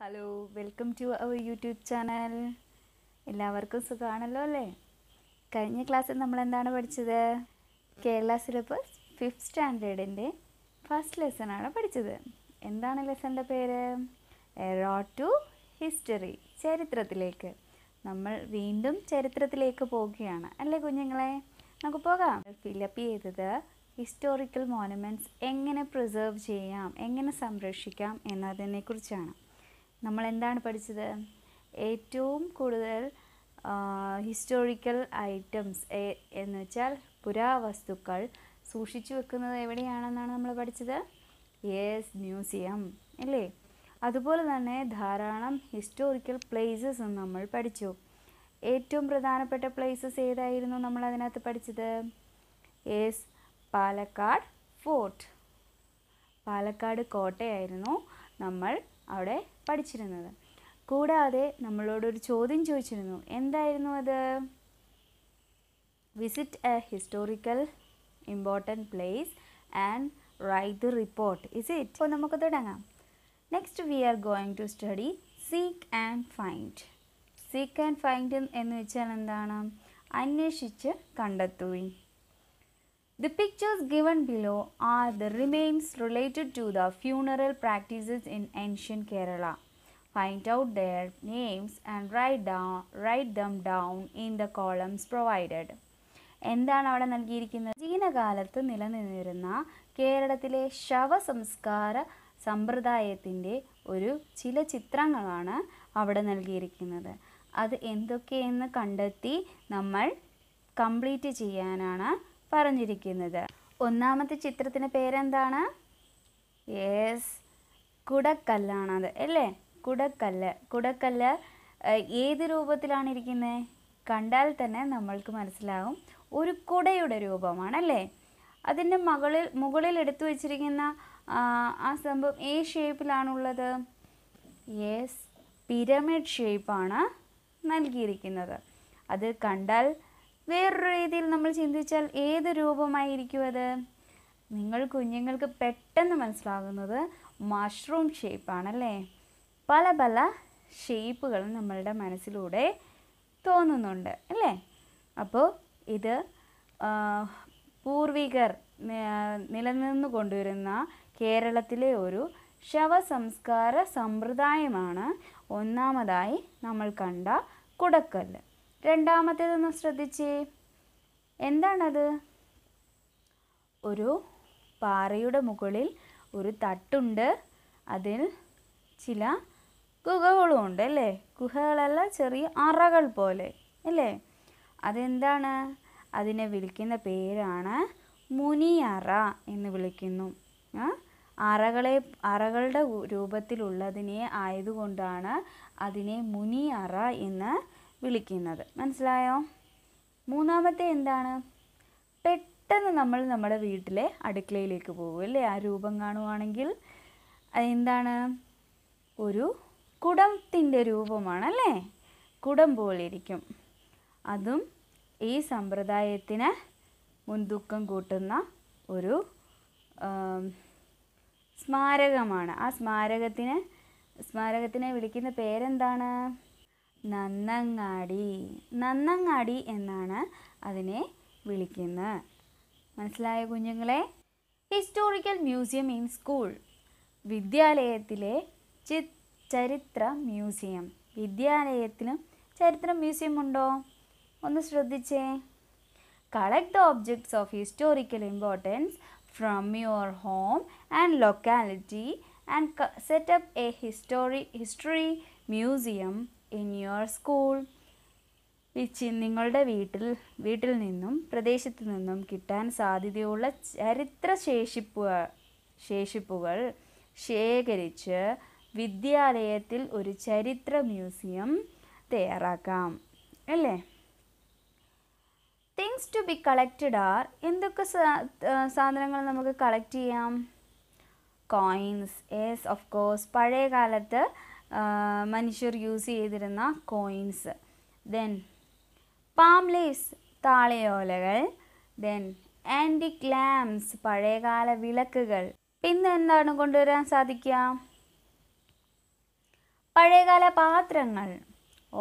Hello welcome to our YouTube channel എല്ലാവർക്കും സുഖമാണല്ലോ അല്ലേ കഴിഞ്ഞ ക്ലാസ്സിൽ നമ്മൾ എന്താണ് പഠിച്ചത് കേരള സിലബസ് ഫിഫ്ത്ത് സ്റ്റാൻഡേർഡിൻ്റെ ഫസ്റ്റ് ലെസൺ ആണ് പഠിച്ചത് എന്താണ് ലെസൻ്റെ പേര് എറോ ടു ഹിസ്റ്ററി ചരിത്രത്തിലേക്ക് നമ്മൾ വീണ്ടും ചരിത്രത്തിലേക്ക് പോവുകയാണ് അല്ലേ കുഞ്ഞുങ്ങളെ നമുക്ക് പോകാം ഫിലപ്പ് ചെയ്തത് ഹിസ്റ്റോറിക്കൽ മോണുമെൻറ്റ്സ് എങ്ങനെ പ്രിസർവ് ചെയ്യാം എങ്ങനെ സംരക്ഷിക്കാം എന്നതിനെക്കുറിച്ചാണ് നമ്മൾ എന്താണ് പഠിച്ചത് ഏറ്റവും കൂടുതൽ ഹിസ്റ്റോറിക്കൽ ഐറ്റംസ് എന്ന് വെച്ചാൽ പുരാവസ്തുക്കൾ സൂക്ഷിച്ചു വെക്കുന്നത് എവിടെയാണെന്നാണ് നമ്മൾ പഠിച്ചത് യേസ് മ്യൂസിയം അല്ലേ അതുപോലെ തന്നെ ധാരാളം ഹിസ്റ്റോറിക്കൽ പ്ലേസസ് നമ്മൾ പഠിച്ചു ഏറ്റവും പ്രധാനപ്പെട്ട പ്ലേസസ് ഏതായിരുന്നു നമ്മൾ അതിനകത്ത് പഠിച്ചത് യേസ് പാലക്കാട് ഫോർട്ട് പാലക്കാട് കോട്ടയായിരുന്നു നമ്മൾ അവിടെ പഠിച്ചിരുന്നത് കൂടാതെ നമ്മളോടൊരു ചോദ്യം ചോദിച്ചിരുന്നു എന്തായിരുന്നു അത് visit a historical important place and write the report is it അപ്പോൾ നമുക്ക് തുടങ്ങാം next we are going to study seek and find seek and find എന്ന് വെച്ചാൽ എന്താണ് അന്വേഷിച്ച് കണ്ടെത്തുകയും The pictures given below are the remains related to the funeral practices in ancient Kerala. Find out their names and write, down, write them down in the columns provided. എന്താണ് അവിടെ നൽകിയിരിക്കുന്നത് ജീനകാലത്ത് നിലനിന്നിരുന്ന കേരളത്തിലെ ശവസംസ്കാര സമ്പ്രദായത്തിൻ്റെ ഒരു ചില ചിത്രങ്ങളാണ് അവിടെ നൽകിയിരിക്കുന്നത് അത് എന്തൊക്കെയെന്ന് കണ്ടെത്തി നമ്മൾ കംപ്ലീറ്റ് ചെയ്യാനാണ് പറഞ്ഞിരിക്കുന്നത് ഒന്നാമത്തെ ചിത്രത്തിൻ്റെ പേരെന്താണ് യെസ് അത് അല്ലേ കുടക്കല്ല് കുടക്കല്ല് ഏത് രൂപത്തിലാണ് ഇരിക്കുന്നത് കണ്ടാൽ തന്നെ നമ്മൾക്ക് മനസ്സിലാവും ഒരു കുടയുടെ രൂപമാണല്ലേ അതിൻ്റെ മുകളിൽ മുകളിൽ എടുത്തു വച്ചിരിക്കുന്ന ആ സംഭവം ഏ ഷേപ്പിലാണുള്ളത് യെസ് പിരമിഡ് ഷേപ്പാണ് നൽകിയിരിക്കുന്നത് അത് കണ്ടാൽ വേറൊരു രീതിയിൽ നമ്മൾ ചിന്തിച്ചാൽ ഏത് രൂപമായിരിക്കും അത് നിങ്ങൾ കുഞ്ഞുങ്ങൾക്ക് പെട്ടെന്ന് മനസ്സിലാകുന്നത് മഷ്റൂം ഷേപ്പാണല്ലേ പല പല ഷേപ്പുകൾ നമ്മളുടെ മനസ്സിലൂടെ തോന്നുന്നുണ്ട് അല്ലേ അപ്പോൾ ഇത് പൂർവികർ നിലനിന്ന് കൊണ്ടുവരുന്ന കേരളത്തിലെ ഒരു ശവസംസ്കാര സമ്പ്രദായമാണ് ഒന്നാമതായി നമ്മൾ കണ്ട കുടക്കല്ല് രണ്ടാമത്തേതൊന്ന് ശ്രദ്ധിച്ചേ എന്താണത് ഒരു പാറയുടെ മുകളിൽ ഒരു തട്ടുണ്ട് അതിൽ ചില ഗുഹകളും ഉണ്ട് അല്ലേ ഗുഹകളല്ല ചെറിയ അറകൾ പോലെ അല്ലേ അതെന്താണ് അതിനെ വിളിക്കുന്ന പേരാണ് മുനിയറ എന്ന് വിളിക്കുന്നു അറകളെ അറകളുടെ രൂപത്തിലുള്ളതിനെ ആയതുകൊണ്ടാണ് അതിനെ മുനിയറ എന്ന് വിളിക്കുന്നത് മനസ്സിലായോ മൂന്നാമത്തെ എന്താണ് പെട്ടെന്ന് നമ്മൾ നമ്മുടെ വീട്ടിലെ അടുക്കളയിലേക്ക് പോകും അല്ലേ ആ രൂപം കാണുവാണെങ്കിൽ എന്താണ് ഒരു കുടത്തിൻ്റെ രൂപമാണ് അല്ലേ കുടം പോലിരിക്കും അതും ഈ സമ്പ്രദായത്തിന് മുൻതൂക്കം കൂട്ടുന്ന ഒരു സ്മാരകമാണ് ആ സ്മാരകത്തിന് സ്മാരകത്തിനെ വിളിക്കുന്ന പേരെന്താണ് നന്നങ്ങാടി നന്നങ്ങാടി എന്നാണ് അതിനെ വിളിക്കുന്നത് മനസ്സിലായ കുഞ്ഞുങ്ങളെ ഹിസ്റ്റോറിക്കൽ മ്യൂസിയം ഇൻ സ്കൂൾ വിദ്യാലയത്തിലെ ചി ചരിത്ര മ്യൂസിയം വിദ്യാലയത്തിലും ചരിത്ര മ്യൂസിയം ഉണ്ടോ ഒന്ന് ശ്രദ്ധിച്ചേ collect the objects of historical importance from your home and locality and set up a history history museum in your school which നിങ്ങളുടെ വീട്ടിൽ വീട്ടിൽ നിന്നും പ്രദേശത്ത് നിന്നും കിട്ടാൻ സാധ്യതയുള്ള ചരിത്ര ശേഷിപ്പ് ശേഷിപ്പുകൾ ശേഖരിച്ച് വിദ്യാലയത്തിൽ ഒരു ചരിത്ര മ്യൂസിയം തയ്യാറാക്കാം അല്ലേ things to be collected are എന്തൊക്കെ സാധനങ്ങൾ നമുക്ക് കളക്ട് ചെയ്യാം കോയിൻസ് യെസ് ഓഫ് കോഴ്സ് പഴയ കാലത്ത് മനുഷ്യർ യൂസ് ചെയ്തിരുന്ന കോയിൻസ് ദെൻ പാം ലീവ്സ് താളയോലകൾ ദെൻ ആൻറ്റി ക്ലാംസ് പഴയകാല വിളക്കുകൾ പിന്നെ എന്താണ് കൊണ്ടുവരാൻ സാധിക്കുക പഴയകാല പാത്രങ്ങൾ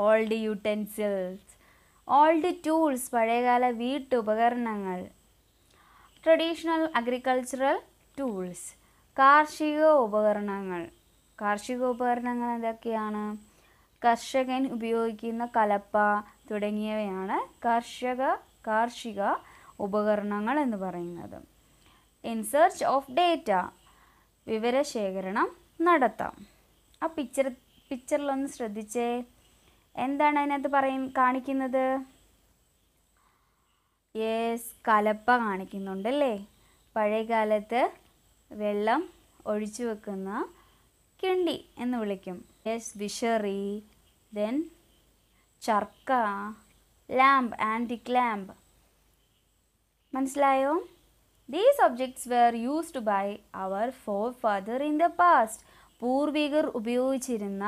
ഓൾഡ് യൂട്ടൻസിൽസ് ഓൾഡ് ടൂൾസ് പഴയകാല വീട്ടുപകരണങ്ങൾ ട്രഡീഷണൽ അഗ്രികൾച്ചറൽ ടൂൾസ് കാർഷിക ഉപകരണങ്ങൾ കാർഷികോപകരണങ്ങൾ എന്തൊക്കെയാണ് കർഷകൻ ഉപയോഗിക്കുന്ന കലപ്പ തുടങ്ങിയവയാണ് കർഷക കാർഷിക ഉപകരണങ്ങൾ എന്ന് പറയുന്നത് ഇൻ സെർച്ച് ഓഫ് ഡേറ്റ വിവരശേഖരണം നടത്താം ആ പിക്ചർ പിക്ചറിലൊന്ന് ശ്രദ്ധിച്ചേ എന്താണ് അതിനകത്ത് പറയും കാണിക്കുന്നത് യേസ് കലപ്പ കാണിക്കുന്നുണ്ടല്ലേ പഴയ വെള്ളം ഒഴിച്ചു വെക്കുന്ന കിണ്ടി എന്ന് വിളിക്കും യെസ് വിഷറി then charkha lamp antique clamp മനസ്സിലായോ these objects were used by our forefather in the past പൂർവികർ ഉപയോഗിച്ചിരുന്ന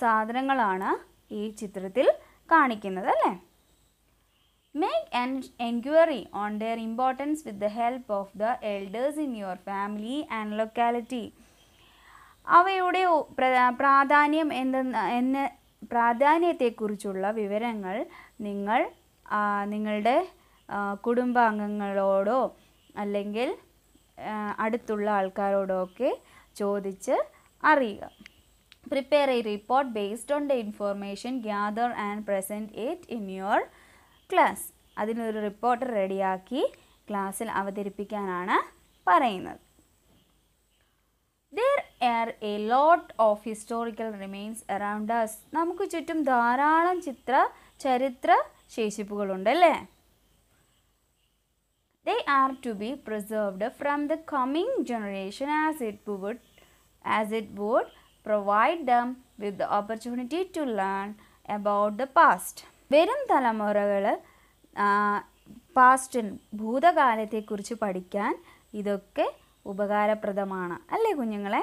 സാധനങ്ങളാണ് ഈ ചിത്രത്തിൽ കാണിക്കുന്നത് അല്ലേ make an enquiry on their importance with the help of the elders in your family and locality അവയുടെ പ്രാധാന്യം എന്തെന്ന് എന്ന പ്രാധാന്യത്തെക്കുറിച്ചുള്ള വിവരങ്ങൾ നിങ്ങൾ നിങ്ങളുടെ കുടുംബാംഗങ്ങളോടോ അല്ലെങ്കിൽ അടുത്തുള്ള ആൾക്കാരോടോ ഒക്കെ ചോദിച്ച് അറിയുക prepare a report based on the information gather and present it in your class അതിനൊരു റിപ്പോർട്ട് റെഡിയാക്കി ക്ലാസ്സിൽ അവതരിപ്പിക്കാനാണ് പറയുന്നത് there are a lot of historical remains around us നമുക്ക് ചുറ്റും ധാരാളം ചിത്ര ചരിത്ര ശേഷിപ്പുകളുണ്ട് അല്ലേ they are to be preserved from the coming generation as it would as it would provide them with the opportunity to learn about the past വരും തലമുറകൾ പാസ്റ്റിൻ ഭൂതകാലത്തെക്കുറിച്ച് പഠിക്കാൻ ഇതൊക്കെ ഉപകാരപ്രദമാണ് അല്ലേ കുഞ്ഞുങ്ങളെ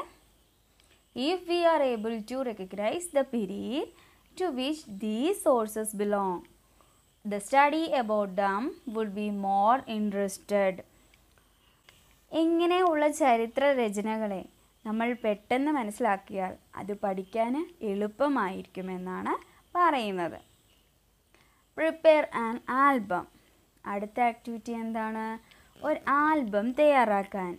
if we are able to recognize the period to which these sources belong. The study about them would be more interested. ഇങ്ങനെയുള്ള ചരിത്ര രചനകളെ നമ്മൾ പെട്ടെന്ന് മനസ്സിലാക്കിയാൽ അത് പഠിക്കാൻ എളുപ്പമായിരിക്കുമെന്നാണ് പറയുന്നത് പ്രിപ്പയർ ആൻ ആൽബം അടുത്ത ആക്ടിവിറ്റി എന്താണ് ഒരു ആൽബം തയ്യാറാക്കാൻ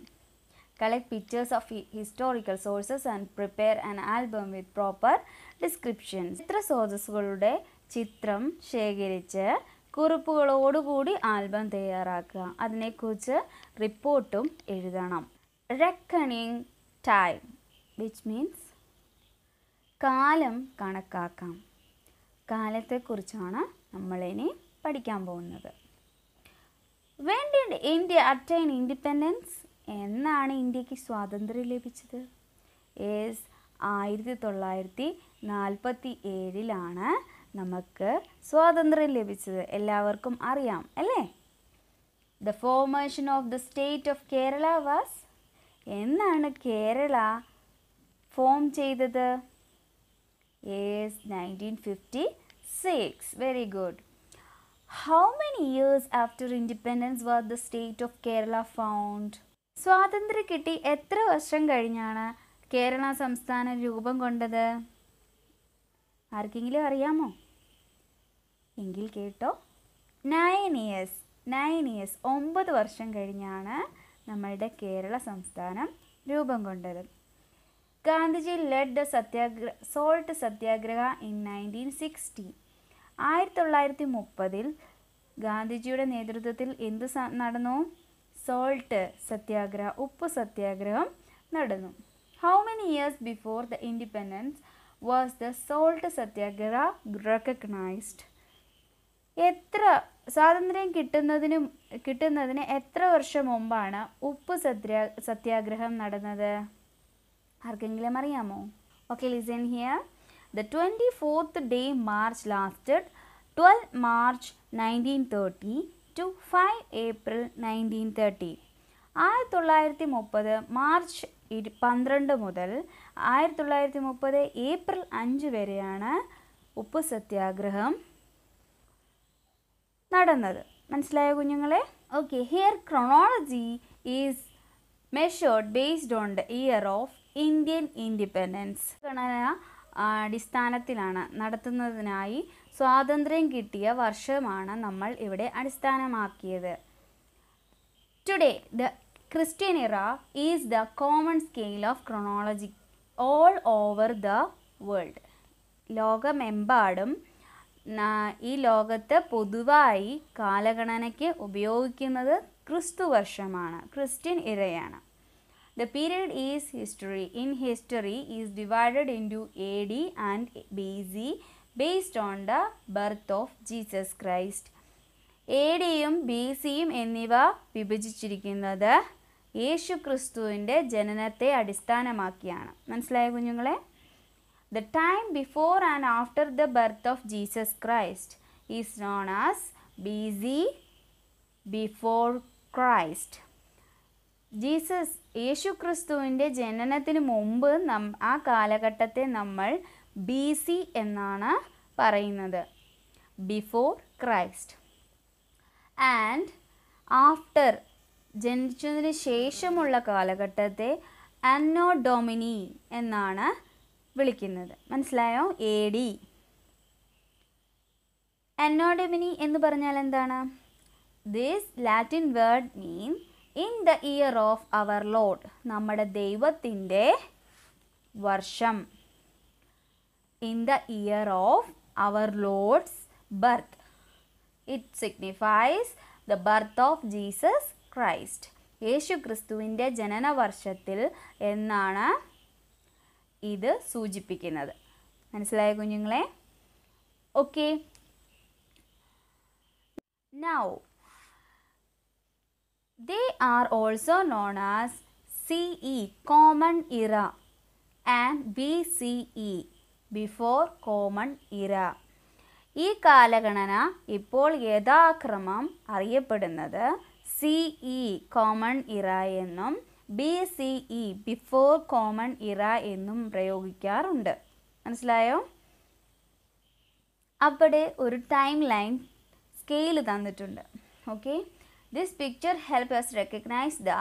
collect pictures of historical sources and prepare an album with proper descriptions. ചിത്ര സ്രോതസ്സുകളുടെ ചിത്രം ശേഖരിച്ച് കുറിപ്പുകളോടുകൂടി ആൽബം തയ്യാറാക്കുക അതിനെക്കുറിച്ച് റിപ്പോർട്ടും എഴുതണം റെക്കണിങ് ടൈം വിച്ച് മീൻസ് കാലം കണക്കാക്കാം കാലത്തെക്കുറിച്ചാണ് നമ്മളിനി പഠിക്കാൻ പോകുന്നത് when did India attain independence എന്നാണ് ഇന്ത്യക്ക് സ്വാതന്ത്ര്യം ലഭിച്ചത് ഏസ് ആയിരത്തി തൊള്ളായിരത്തി നാൽപ്പത്തി ഏഴിലാണ് നമുക്ക് സ്വാതന്ത്ര്യം ലഭിച്ചത് എല്ലാവർക്കും അറിയാം അല്ലേ the formation of the state of Kerala was എന്നാണ് കേരള ഫോം ചെയ്തത് as nineteen fifty six very good how many years after independence was the state of Kerala found സ്വാതന്ത്ര്യം കിട്ടി എത്ര വർഷം കഴിഞ്ഞാണ് കേരള സംസ്ഥാനം രൂപം കൊണ്ടത് ആർക്കെങ്കിലും അറിയാമോ എങ്കിൽ കേട്ടോ നയൻ ഇയേഴ്സ് നയൻ ഇയേഴ്സ് ഒമ്പത് വർഷം കഴിഞ്ഞാണ് നമ്മളുടെ കേരള സംസ്ഥാനം രൂപം കൊണ്ടത് Gandhiji led the satyagraha salt satyagraha in nineteen sixty ആയിരത്തി തൊള്ളായിരത്തി മുപ്പതിൽ ഗാന്ധിജിയുടെ നേതൃത്വത്തിൽ എന്ത് നടന്നു സോൾട്ട് സത്യാഗ്രഹം ഉപ്പ് സത്യാഗ്രഹം നടന്നു how many years before the independence was the salt satyagraha recognised എത്ര സ്വാതന്ത്ര്യം കിട്ടുന്നതിന് കിട്ടുന്നതിന് എത്ര വർഷം മുമ്പാണ് ഉപ്പ് സത്യാ സത്യാഗ്രഹം നടന്നത് ആർക്കെങ്കിലും അറിയാമോ okay listen here the twenty fourth day march lasted twelve March nineteen thirty to five April nineteen thirty ആയിരത്തി തൊള്ളായിരത്തി മുപ്പത് മാർച്ച് ഇരു പന്ത്രണ്ട് മുതൽ ആയിരത്തി തൊള്ളായിരത്തി മുപ്പത് ഏപ്രിൽ അഞ്ച് വരെയാണ് ഉപ്പ് സത്യാഗ്രഹം നടന്നത് മനസ്സിലായ കുഞ്ഞുങ്ങളെ okay here chronology is measured based on the year of Indian independence ഗണന അടിസ്ഥാനത്തിലാണ് നടത്തുന്നതിനായി സ്വാതന്ത്ര്യം കിട്ടിയ വർഷമാണ് നമ്മൾ ഇവിടെ അടിസ്ഥാനമാക്കിയത് today the Christian era is the common scale of chronology all over the world ലോകമെമ്പാടും ഈ ലോകത്ത് പൊതുവായി കാലഗണനയ്ക്ക് ഉപയോഗിക്കുന്നത് ക്രിസ്തു വർഷമാണ് ക്രിസ്ത്യൻ ഇരയാണ് the period is history in history is divided into A D and B C based on the birth of Jesus Christ A ഡിയും ബി സിയും എന്നിവ വിഭജിച്ചിരിക്കുന്നത് യേശു ക്രിസ്തുവിൻ്റെ ജനനത്തെ അടിസ്ഥാനമാക്കിയാണ് മനസ്സിലായ കുഞ്ഞുങ്ങളെ the time before and after the birth of Jesus Christ is known as B C before Christ Jesus യേശു ക്രിസ്തുവിൻ്റെ ജനനത്തിന് മുമ്പ് നം ആ കാലഘട്ടത്തെ നമ്മൾ ബി സി എന്നാണ് പറയുന്നത് ബിഫോർ ക്രൈസ്റ്റ് ആൻഡ് ആഫ്റ്റർ ജനിച്ചതിന് ശേഷമുള്ള കാലഘട്ടത്തെ അന്നോ ഡൊമിനി എന്നാണ് വിളിക്കുന്നത് മനസ്സിലായോ എ ഡി ഡൊമിനി എന്ന് പറഞ്ഞാൽ എന്താണ് this Latin word mean in the year of our lord നമ്മുടെ ദൈവത്തിൻ്റെ വർഷം in the year of our lord's birth it signifies the birth of Jesus Christ യേശു ക്രിസ്തുവിൻ്റെ ജനന വർഷത്തിൽ എന്നാണ് ഇത് സൂചിപ്പിക്കുന്നത് മനസ്സിലായ കുഞ്ഞുങ്ങളെ okay now they are also known as C E common era and B C E before common era ഈ കാലഗണന ഇപ്പോൾ യഥാക്രമം അറിയപ്പെടുന്നത് സി ഇ കോമൺ ഇറ എന്നും B C E before common era എന്നും പ്രയോഗിക്കാറുണ്ട് മനസ്സിലായോ അവിടെ ഒരു ടൈം ലൈൻ സ്കെയിൽ തന്നിട്ടുണ്ട് okay this picture help us recognise the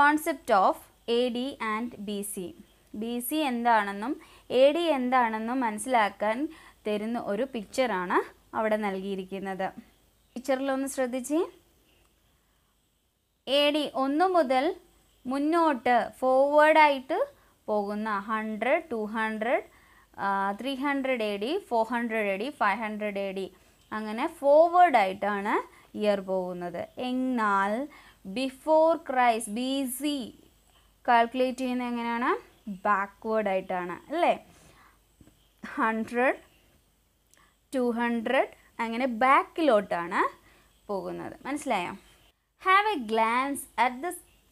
concept of A D and B C B C എന്താണെന്നും എ ഡി എന്താണെന്നും മനസ്സിലാക്കാൻ തരുന്ന ഒരു പിക്ചറാണ് അവിടെ നൽകിയിരിക്കുന്നത് പിക്ചറിലൊന്ന് ശ്രദ്ധിച്ച് എ ഡി ഒന്ന് മുതൽ മുന്നോട്ട് ഫോർവേഡായിട്ട് പോകുന്ന hundred two hundred three hundred A D four hundred A D five hundred A D അങ്ങനെ ഫോർവേഡായിട്ടാണ് ഇയർ പോകുന്നത് എന്നാൽ before Christ B C calculate ചെയ്യുന്നത് എങ്ങനെയാണ് ബാക്ക്വേഡ് ആയിട്ടാണ് അല്ലേ ഹൺഡ്രഡ് ടു ഹൺഡ്രഡ് അങ്ങനെ ബാക്കിലോട്ടാണ് പോകുന്നത് മനസ്സിലായോ have a glance at the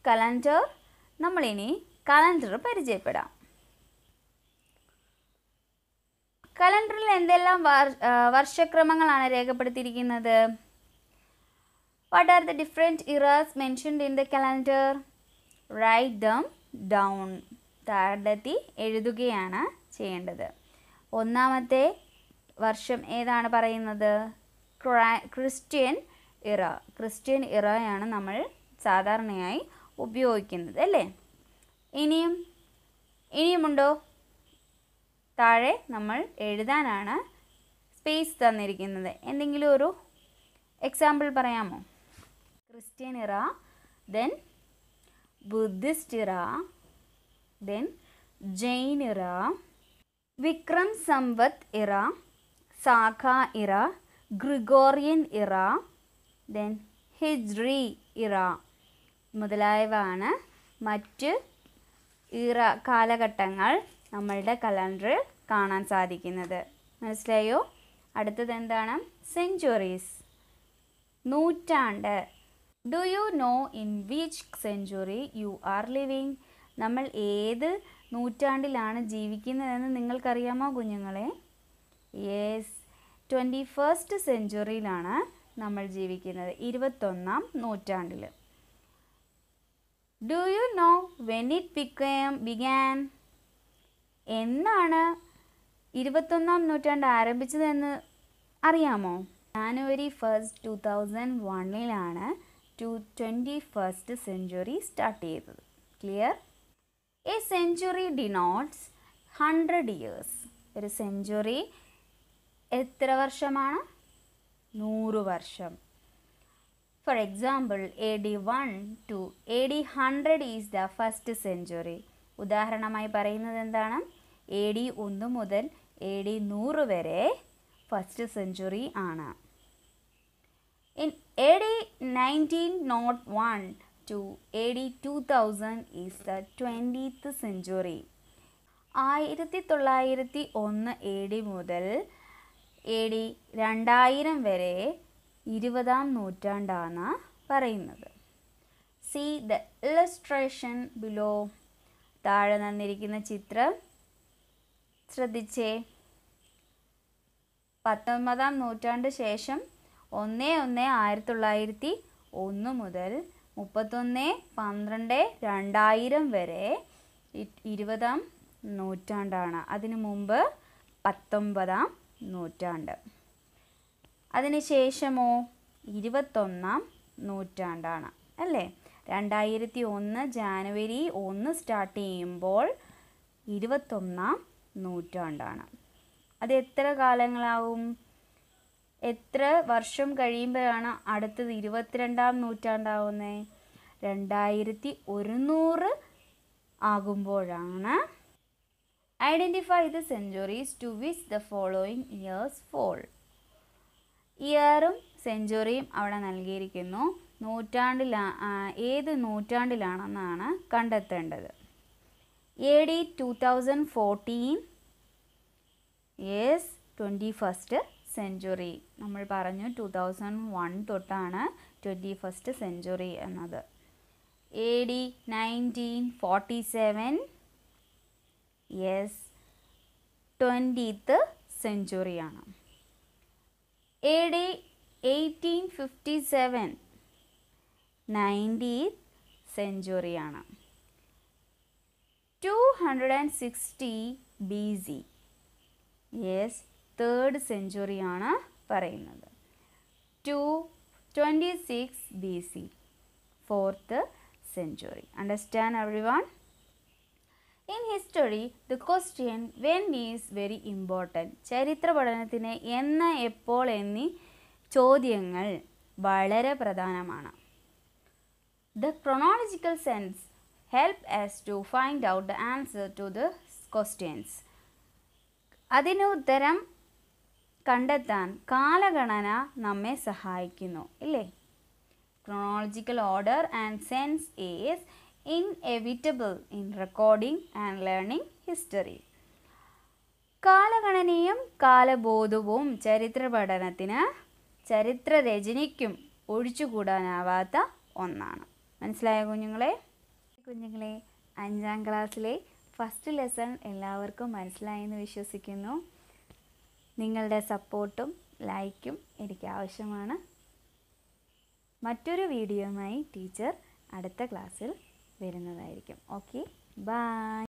calendar നമ്മളിനി കലണ്ടർ പരിചയപ്പെടാം കലണ്ടറിൽ എന്തെല്ലാം വർഷക്രമങ്ങളാണ് രേഖപ്പെടുത്തിയിരിക്കുന്നത് what are the different eras mentioned in the calendar write them down കണ്ടെത്തി എഴുതുകയാണ് ചെയ്യേണ്ടത് ഒന്നാമത്തെ വർഷം ഏതാണ് പറയുന്നത് ക്രിസ്ത്യൻ ഇറ ക്രിസ്ത്യൻ ഇറയാണ് നമ്മൾ സാധാരണയായി ഉപയോഗിക്കുന്നത് അല്ലേ ഇനിയും ഇനിയുമുണ്ടോ താഴെ നമ്മൾ എഴുതാനാണ് സ്പേസ് തന്നിരിക്കുന്നത് എന്തെങ്കിലും ഒരു എക്സാമ്പിൾ പറയാമോ Christian era then Buddhist era then Jain era Vikram സമ്പത്ത് ഇറ സാഖ ഇറ ഗ്രിഗോറിയൻ ഇറ ദെൻ ഹിജ്രി ഇറ മുതലായവയാണ് മറ്റ് ഇറ കാലഘട്ടങ്ങൾ നമ്മളുടെ കലണ്ടറിൽ കാണാൻ സാധിക്കുന്നത് മനസ്സിലായോ അടുത്തത് എന്താണ് സെഞ്ചുറീസ് നൂറ്റാണ്ട് do you know in which century you are living നമ്മൾ ഏത് നൂറ്റാണ്ടിലാണ് ജീവിക്കുന്നതെന്ന് നിങ്ങൾക്കറിയാമോ കുഞ്ഞുങ്ങളെ യെസ് ട്വൻറ്റി ഫസ്റ്റ് സെഞ്ചുറിയിലാണ് നമ്മൾ ജീവിക്കുന്നത് ഇരുപത്തൊന്നാം നൂറ്റാണ്ടിൽ do you know when it become began എന്നാണ് ഇരുപത്തൊന്നാം നൂറ്റാണ്ട് ആരംഭിച്ചതെന്ന് അറിയാമോ ജാനുവരി ഫസ്റ്റ് ടു തൗസൻഡ് വണ്ണിലാണ് to twenty first century start ചെയ്തത് clear a century denotes hundred years ഒരു സെഞ്ചുറി എത്ര വർഷമാണ് നൂറ് വർഷം for example A D one to A D hundred is the first century ഉദാഹരണമായി പറയുന്നത് എന്താണ് എ ഡി ഒന്ന് മുതൽ എ ഡി നൂറ് വരെ ഫസ്റ്റ് സെഞ്ചുറി ആണ് in A D nineteen not one to A D two thousand is the twentieth century ആയിരത്തി തൊള്ളായിരത്തി ഒന്ന് എ ഡി മുതൽ എ ഡി രണ്ടായിരം വരെ ഇരുപതാം നൂറ്റാണ്ടാണ് പറയുന്നത് സി ദ ഇലസ്ട്രേഷൻ ബിലോ താഴെ തന്നിരിക്കുന്ന ചിത്രം ശ്രദ്ധിച്ചേ പത്തൊമ്പതാം നൂറ്റാണ്ട് ശേഷം ഒന്ന് ഒന്ന് ആയിരത്തി തൊള്ളായിരത്തി ഒന്ന് മുതൽ മുപ്പത്തൊന്ന് പന്ത്രണ്ട് രണ്ടായിരം വരെ ഇരുപതാം നൂറ്റാണ്ടാണ് അതിനു മുമ്പ് പത്തൊമ്പതാം നൂറ്റാണ്ട് അതിനുശേഷമോ ഇരുപത്തൊന്നാം നൂറ്റാണ്ടാണ് അല്ലേ രണ്ടായിരത്തി ഒന്ന് ജാനുവരി ഒന്ന് സ്റ്റാർട്ട് ചെയ്യുമ്പോൾ ഇരുപത്തൊന്നാം നൂറ്റാണ്ടാണ് അത് എത്ര കാലങ്ങളാവും എത്ര വർഷം കഴിയുമ്പോഴാണ് അടുത്തത് ഇരുപത്തിരണ്ടാം നൂറ്റാണ്ടാവുന്നത് രണ്ടായിരത്തി ഒരുന്നൂറ് ആകുമ്പോഴാണ് identify the centuries to which the following years fall ഇയറും സെഞ്ചുറിയും അവിടെ നൽകിയിരിക്കുന്നു നൂറ്റാണ്ടിലാ ഏത് നൂറ്റാണ്ടിലാണെന്നാണ് കണ്ടെത്തേണ്ടത് A D two thousand fourteen yes twenty first century നമ്മൾ പറഞ്ഞു ടു തൗസൻഡ് വൺ തൊട്ടാണ് ട്വൻറ്റി ഫസ്റ്റ് സെഞ്ചുറി എന്നത് A D nineteen forty seven yes twentieth സെഞ്ചുറിയാണ് A D eighteen fifty seven nineteenth സെഞ്ചുറിയാണ് two hundred and sixty B C yes third സെഞ്ചുറിയാണ് പറയുന്നത് two twenty six B C fourth century understand every one in history the question when is very important ചരിത്ര പഠനത്തിന് എന്ന എപ്പോൾ എന്നീ ചോദ്യങ്ങൾ വളരെ പ്രധാനമാണ് the chronological sense help us to find out the answer to the questions അതിന് ഉത്തരം കണ്ടെത്താൻ കാലഗണന നമ്മെ സഹായിക്കുന്നു ഇല്ലേ chronological order and sense is inevitable in recording and learning history കാലഗണനയും കാലബോധവും ചരിത്ര പഠനത്തിന് ചരിത്രരചനയ്ക്കും ഒഴിച്ചുകൂടാനാവാത്ത ഒന്നാണ് മനസ്സിലായ കുഞ്ഞുങ്ങളെ കുഞ്ഞുങ്ങളെ അഞ്ചാം ക്ലാസ്സിലെ ഫസ്റ്റ് ലെസൺ എല്ലാവർക്കും മനസ്സിലായെന്ന് വിശ്വസിക്കുന്നു നിങ്ങളുടെ സപ്പോർട്ടും ലൈക്കും എനിക്ക് ആവശ്യമാണ് മറ്റൊരു വീഡിയോയുമായി ടീച്ചർ അടുത്ത ക്ലാസ്സിൽ വരുന്നതായിരിക്കും ഓക്കെ ബായ്